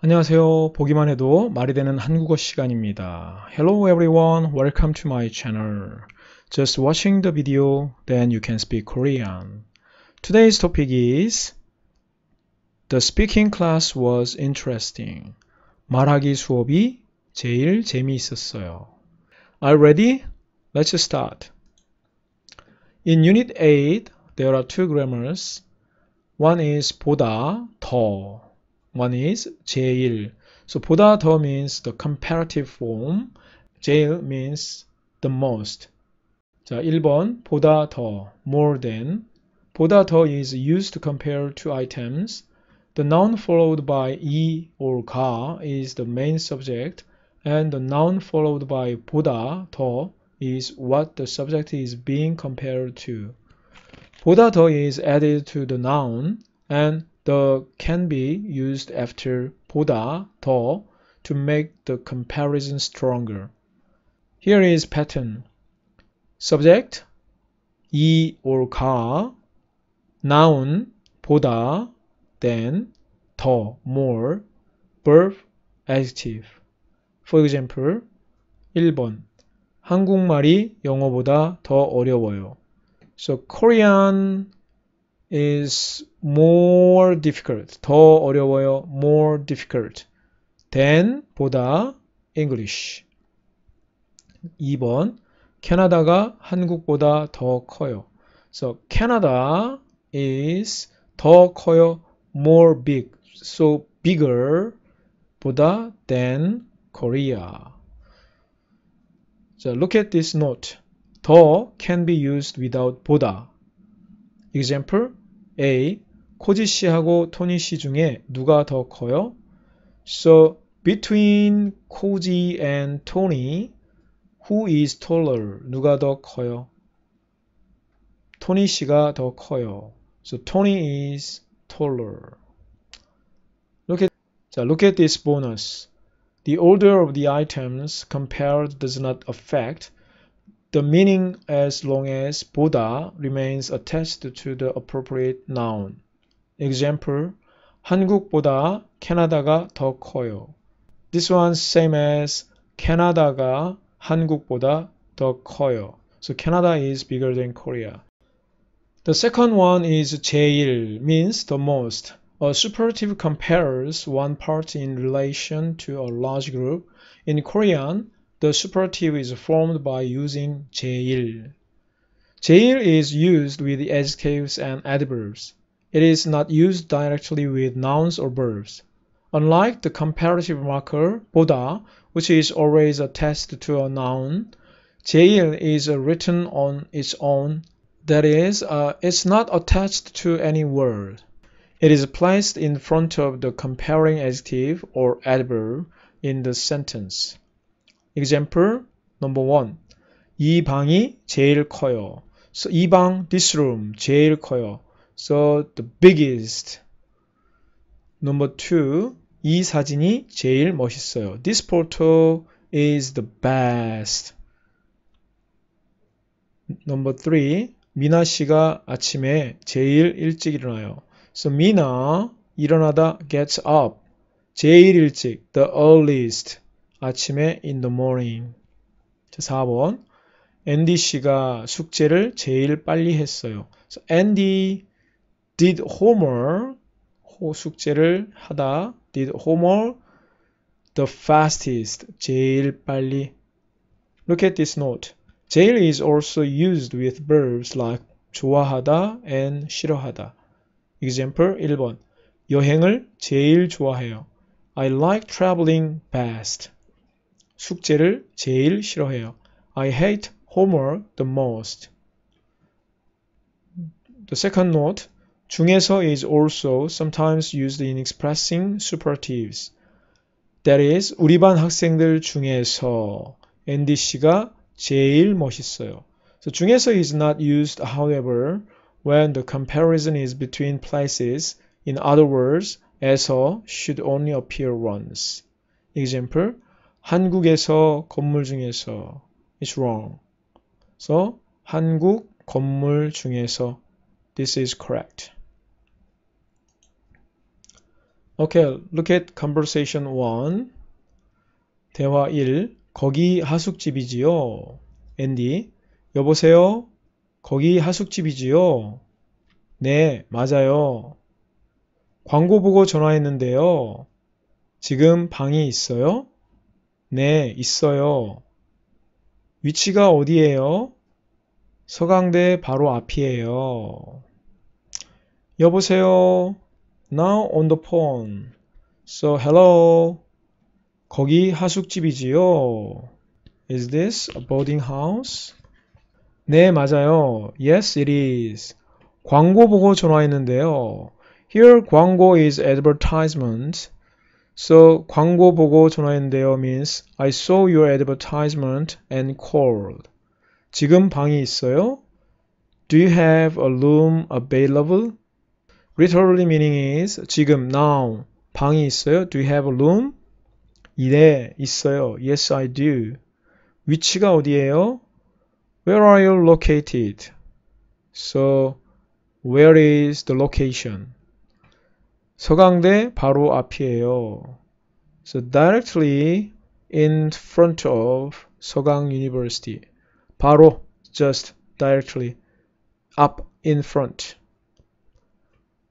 안녕하세요. 보기만 해도 말이 되는 한국어 시간입니다. Hello everyone. Welcome to my channel. Just watching the video, then you can speak Korean. Today's topic is The speaking class was interesting. 말하기 수업이 제일 재미있었어요. Are you ready? Let's start. In Unit 8, there are two grammars. One is 보다, 더. One is 제일. So 보다 더 means the comparative form. 제일 means the most. 자, 1번 보다 더, more than. 보다 더 is used to compare two items. The noun followed by 이 or 가 is the main subject and the noun followed by 보다 더 is what the subject is being compared to. 보다 더 is added to the noun and the can be used after 보다, 더 to make the comparison stronger. Here is pattern. Subject 이 or 가 noun 보다 then 더 more verb adjective. For example 1번 한국말이 영어보다 더 어려워요. So Korean is more difficult. 더 어려워요. more difficult than 보다 English. 2번 캐나다가 한국보다 더 커요. So Canada is 더 커요. more big. So bigger 보다 than Korea. So look at this note. 더 can be used without 보다. Example A. 코지 씨하고 토니 씨 중에 누가 더 커요? So between Koji and Tony, who is taller? 누가 더 커요? 토니 씨가 더 커요. So Tony is taller. Look at 자, look at this bonus. The order of the items compared does not affect the meaning as long as 보다 remains attached to the appropriate noun. Example, 한국보다 캐나다가 더 커요. This one same as 캐나다가 한국보다 더 커요. So Canada is bigger than Korea. The second one is 제일 means the most. A superlative compares one part in relation to a large group. In Korean, the superlative is formed by using 제일. 제일 is used with adjectives and adverbs. It is not used directly with nouns or verbs. Unlike the comparative marker 보다, which is always attached to a noun, 제일 is written on its own, that is, uh, it's not attached to any word. It is placed in front of the comparing adjective or adverb in the sentence. Example number one. 이 방이 제일 커요. So, 이 방, this room, 제일 커요. So, the biggest. Number two. 이 사진이 제일 멋있어요. This photo is the best. Number three. 미나 씨가 아침에 제일 일찍 일어나요. So, 미나, 일어나다, gets up. 제일 일찍, the earliest. 아침에 in the morning. 4번. 앤디 씨가 숙제를 제일 빨리 했어요. 앤디 so did homework 호 숙제를 하다 did homework the fastest 제일 빨리 Look at this note. 제일 is also used with verbs like 좋아하다 and 싫어하다. Example 1번 여행을 제일 좋아해요. I like traveling best. 숙제를 제일 싫어해요. I hate homework the most. The second note, 중에서 is also sometimes used in expressing superlatives. That is, 우리 반 학생들 중에서 앤디 씨가 제일 멋있어요. So 중에서 is not used, however, when the comparison is between places. In other words, 에서 should only appear once. Example, 한국에서 건물 중에서 i s wrong. So, 한국 건물 중에서 This is correct. Okay, look at conversation 1. 대화 1. 거기 하숙집이지요. 앤디. 여보세요? 거기 하숙집이지요? 네, 맞아요. 광고 보고 전화했는데요. 지금 방이 있어요? 네, 있어요. 위치가 어디예요? 서강대 바로 앞이에요. 여보세요. Now on the phone. So hello. 거기 하숙집이지요. Is this a boarding house? 네, 맞아요. Yes, it is. 광고 보고 전화했는데요. Here 광고 is advertisement. So 광고 보고 전화했는데요 means I saw your advertisement and called. 지금 방이 있어요? Do you have a room available? Literally meaning is 지금 now 방이 있어요? Do you have a room? 네, 있어요. Yes, I do. 위치가 어디예요? Where are you located? So, where is the location? 서강대 바로 앞이에요. So directly in front of 서강 University. 바로 just directly up in front.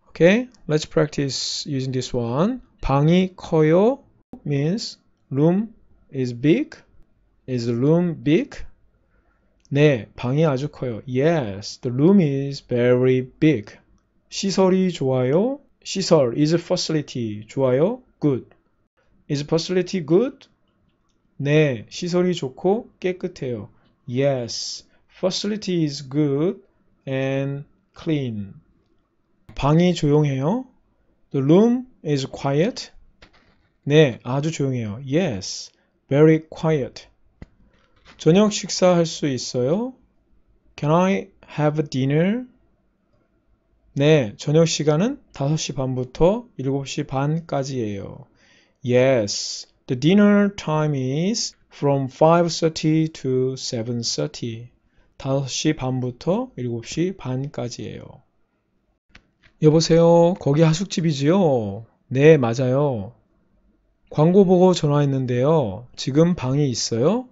Okay, let's practice using this one. 방이 커요 means room is big. Is the room big? 네, 방이 아주 커요. Yes, the room is very big. 시설이 좋아요 시설 is facility 좋아요 good is facility good 네 시설이 좋고 깨끗해요 yes facility is good and clean 방이 조용해요 the room is quiet 네 아주 조용해요 yes very quiet 저녁 식사할 수 있어요 can I have dinner 네, 저녁 시간은 5시 반부터 7시 반까지예요. Yes, the dinner time is from 5:30 to 7:30. 5시 반부터 7시 반까지예요. 여보세요. 거기 하숙집이지요? 네, 맞아요. 광고 보고 전화했는데요. 지금 방이 있어요?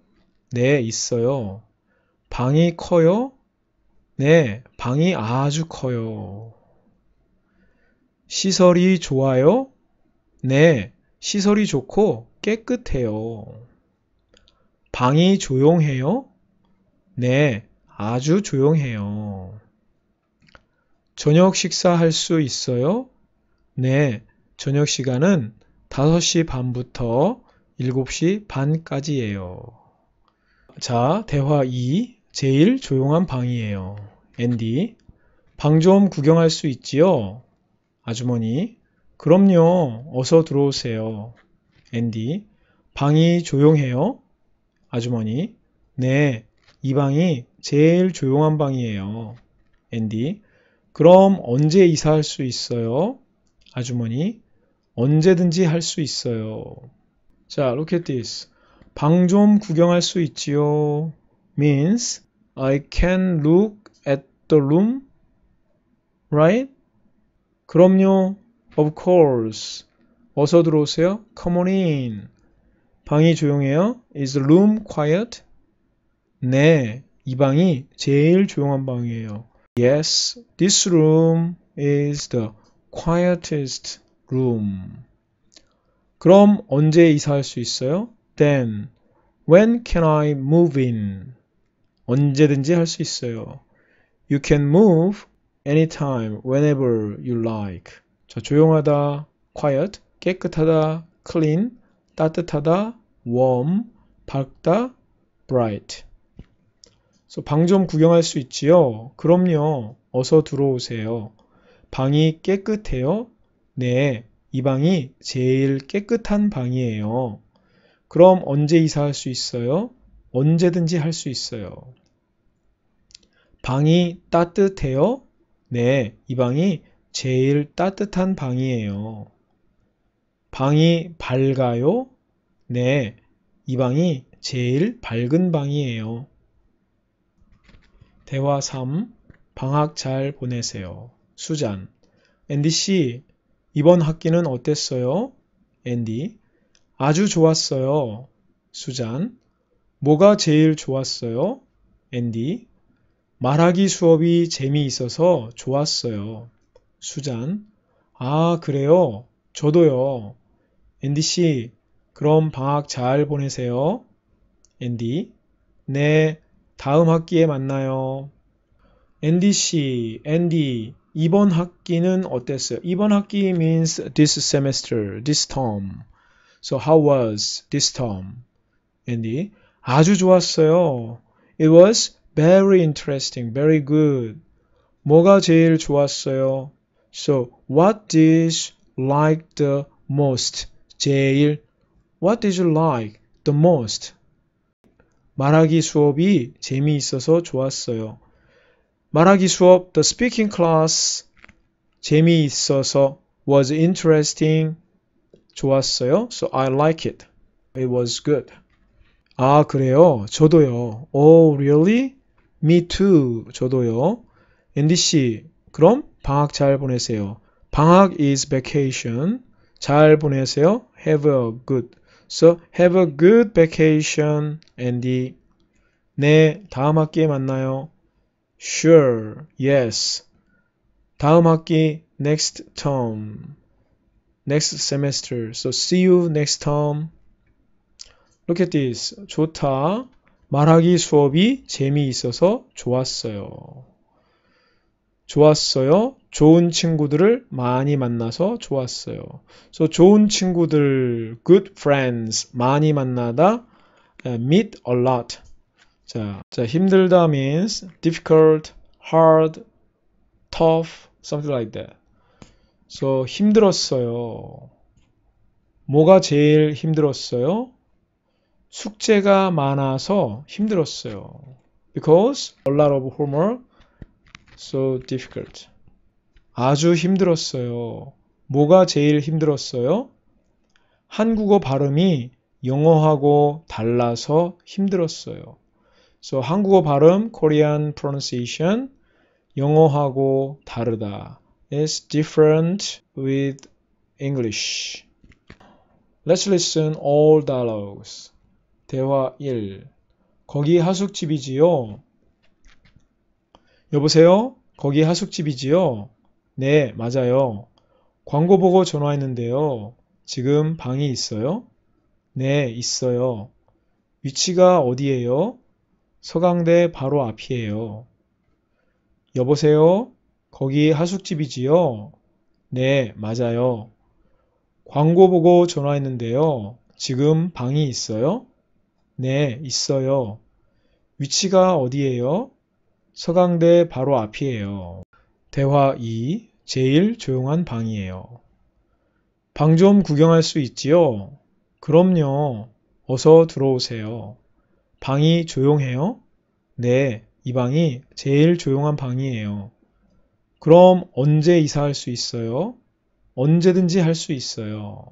네, 있어요. 방이 커요? 네, 방이 아주 커요. 시설이 좋아요? 네, 시설이 좋고 깨끗해요. 방이 조용해요? 네, 아주 조용해요. 저녁 식사할 수 있어요? 네, 저녁 시간은 5시 반부터 7시 반까지예요. 자, 대화 2. 제일 조용한 방이에요. 앤디, 방 좀 구경할 수 있지요? 아주머니, 그럼요. 어서 들어오세요. 앤디, 방이 조용해요? 아주머니, 네. 이 방이 제일 조용한 방이에요. 앤디, 그럼 언제 이사할 수 있어요? 아주머니, 언제든지 할 수 있어요. 자, look at this. 방 좀 구경할 수 있지요? means I can look at the room, right? 그럼요. Of course. 어서 들어오세요. Come on in. 방이 조용해요. Is the room quiet? 네. 이 방이 제일 조용한 방이에요. Yes, this room is the quietest room. 그럼 언제 이사할 수 있어요? Then, when can I move in? 언제든지 할 수 있어요. You can move anytime, whenever you like. 자, 조용하다, quiet, 깨끗하다, clean, 따뜻하다, warm, 밝다, bright. So, 방좀 구경할 수 있지요? 그럼요. 어서 들어오세요. 방이 깨끗해요? 네, 이 방이 제일 깨끗한 방이에요. 그럼 언제 이사할 수 있어요? 언제든지 할 수 있어요. 방이 따뜻해요? 네, 이 방이 제일 따뜻한 방이에요. 방이 밝아요? 네, 이 방이 제일 밝은 방이에요. 대화 3. 방학 잘 보내세요. 수잔. 앤디 씨, 이번 학기는 어땠어요? 앤디. 아주 좋았어요. 수잔. 뭐가 제일 좋았어요? 앤디. 말하기 수업이 재미있어서 좋았어요. 수잔. 아, 그래요? 저도요. 앤디 씨, 그럼 방학 잘 보내세요. 앤디. 네, 다음 학기에 만나요. 앤디 씨, 앤디, 이번 학기는 어땠어요? 이번 학기 means this semester, this term. So how was this term? 앤디, 아주 좋았어요. It was very interesting, very good. 뭐가 제일 좋았어요? So, what did you like the most? 제일 What did you like the most? 말하기 수업이 재미있어서 좋았어요. 말하기 수업 the speaking class 재미있어서 was interesting 좋았어요. So I like it. It was good. 아, 그래요? 저도요. Oh, really? Me too. 저도요. 앤디 씨, 그럼 방학 잘 보내세요. 방학 is vacation. 잘 보내세요. Have a good. So, have a good vacation, 앤디. 네, 다음 학기에 만나요. Sure, yes. 다음 학기, next term. Next semester. So, see you next term. Look at this. 좋다. 말하기 수업이 재미있어서 좋았어요. 좋았어요. 좋은 친구들을 많이 만나서 좋았어요. So 좋은 친구들, good friends, 많이 만나다, meet a lot. 자, 자 힘들다 means difficult, hard, tough, something like that. So 힘들었어요. 뭐가 제일 힘들었어요? 숙제가 많아서 힘들었어요. Because a lot of homework, so difficult. 아주 힘들었어요. 뭐가 제일 힘들었어요? 한국어 발음이 영어하고 달라서 힘들었어요. So 한국어 발음, Korean pronunciation, 영어하고 다르다. is t different with English. Let's listen all dialogues. 대화 1. 거기 하숙집이지요? 여보세요? 거기 하숙집이지요? 네, 맞아요. 광고 보고 전화했는데요. 지금 방이 있어요? 네, 있어요. 위치가 어디예요? 서강대 바로 앞이에요. 여보세요? 거기 하숙집이지요? 네, 맞아요. 광고 보고 전화했는데요. 지금 방이 있어요? 네, 있어요. 위치가 어디예요? 서강대 바로 앞이에요. 대화 2. 제일 조용한 방이에요. 방 좀 구경할 수 있지요? 그럼요. 어서 들어오세요. 방이 조용해요? 네, 이 방이 제일 조용한 방이에요. 그럼 언제 이사할 수 있어요? 언제든지 할 수 있어요.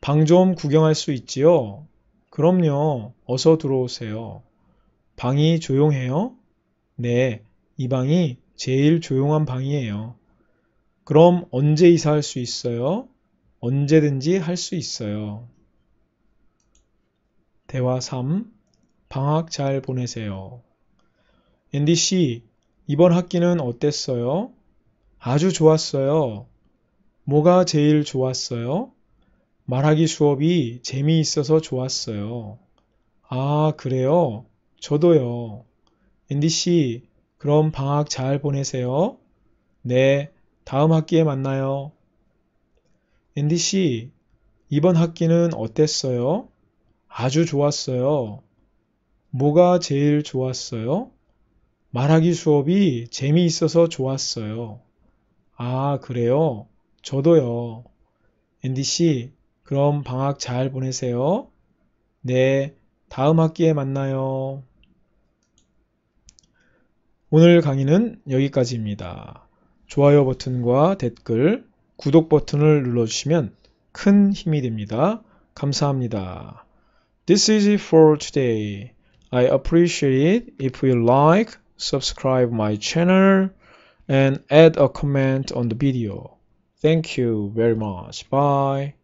방 좀 구경할 수 있지요? 그럼요. 어서 들어오세요. 방이 조용해요? 네. 이 방이 제일 조용한 방이에요. 그럼 언제 이사할 수 있어요? 언제든지 할 수 있어요. 대화 3. 방학 잘 보내세요. 앤디 씨, 이번 학기는 어땠어요? 아주 좋았어요. 뭐가 제일 좋았어요? 말하기 수업이 재미있어서 좋았어요. 아, 그래요? 저도요. 앤디 씨, 그럼 방학 잘 보내세요. 네, 다음 학기에 만나요. 앤디 씨, 이번 학기는 어땠어요? 아주 좋았어요. 뭐가 제일 좋았어요? 말하기 수업이 재미있어서 좋았어요. 아, 그래요? 저도요. 앤디 씨, 그럼 방학 잘 보내세요. 네, 다음 학기에 만나요. 오늘 강의는 여기까지입니다. 좋아요 버튼과 댓글, 구독 버튼을 눌러주시면 큰 힘이 됩니다. 감사합니다. This is it for today. I appreciate it if you like, subscribe my channel, and add a comment on the video. Thank you very much. Bye.